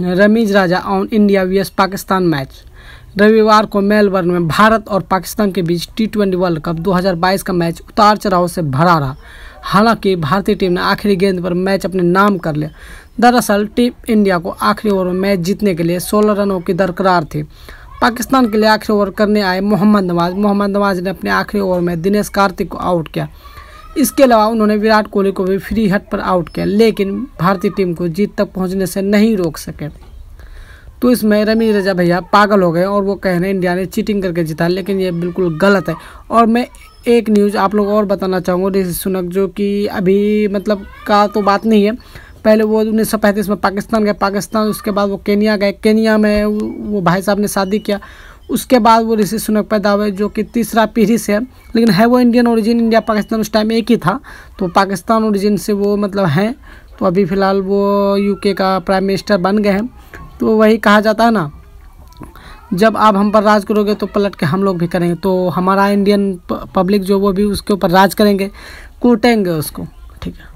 Ramiz Raja on India vs Pakistan match रविवार को Melbourne में भारत और पाकिस्तान के बीच टी ट्वेंटी वर्ल्ड कप 2022 का मैच उतार चढ़ाव से भरा रहा हालांकि भारतीय टीम ने आखिरी गेंद पर मैच अपने नाम कर लिया दरअसल टीम इंडिया को आखिरी ओवर में मैच जीतने के लिए 16 रनों की दरकरार थी पाकिस्तान के लिए आखिरी ओवर करने आए मोहम्मद नवाज मोहम्मद नवाज ने अपने आखिरी ओवर में दिनेश कार्तिक को आउट किया इसके अलावा उन्होंने विराट कोहली को भी फ्री हट पर आउट किया लेकिन भारतीय टीम को जीत तक पहुंचने से नहीं रोक सके तो इसमें रमी रजा भैया पागल हो गए और वो कह रहे हैं इंडिया ने चीटिंग करके जीता लेकिन ये बिल्कुल गलत है और मैं एक न्यूज़ आप लोग और बताना चाहूँगा ऋषि सुनक जो कि अभी मतलब का तो बात नहीं है पहले वो उन्नीस में पाकिस्तान गए पाकिस्तान उसके बाद वो केनिया गए केनिया में वो भाई साहब ने शादी किया उसके बाद वो ऋषि सुनक पैदा हुए जो कि तीसरा पीढ़ी से है लेकिन है वो इंडियन ओरिजिन इंडिया पाकिस्तान उस टाइम एक ही था तो पाकिस्तान ओरिजिन से वो मतलब हैं तो अभी फ़िलहाल वो यूके का प्राइम मिनिस्टर बन गए हैं तो वही कहा जाता है ना जब आप हम पर राज करोगे तो पलट के हम लोग भी करेंगे तो हमारा इंडियन पब्लिक जो वो भी उसके ऊपर राज करेंगे कूटेंगे उसको ठीक है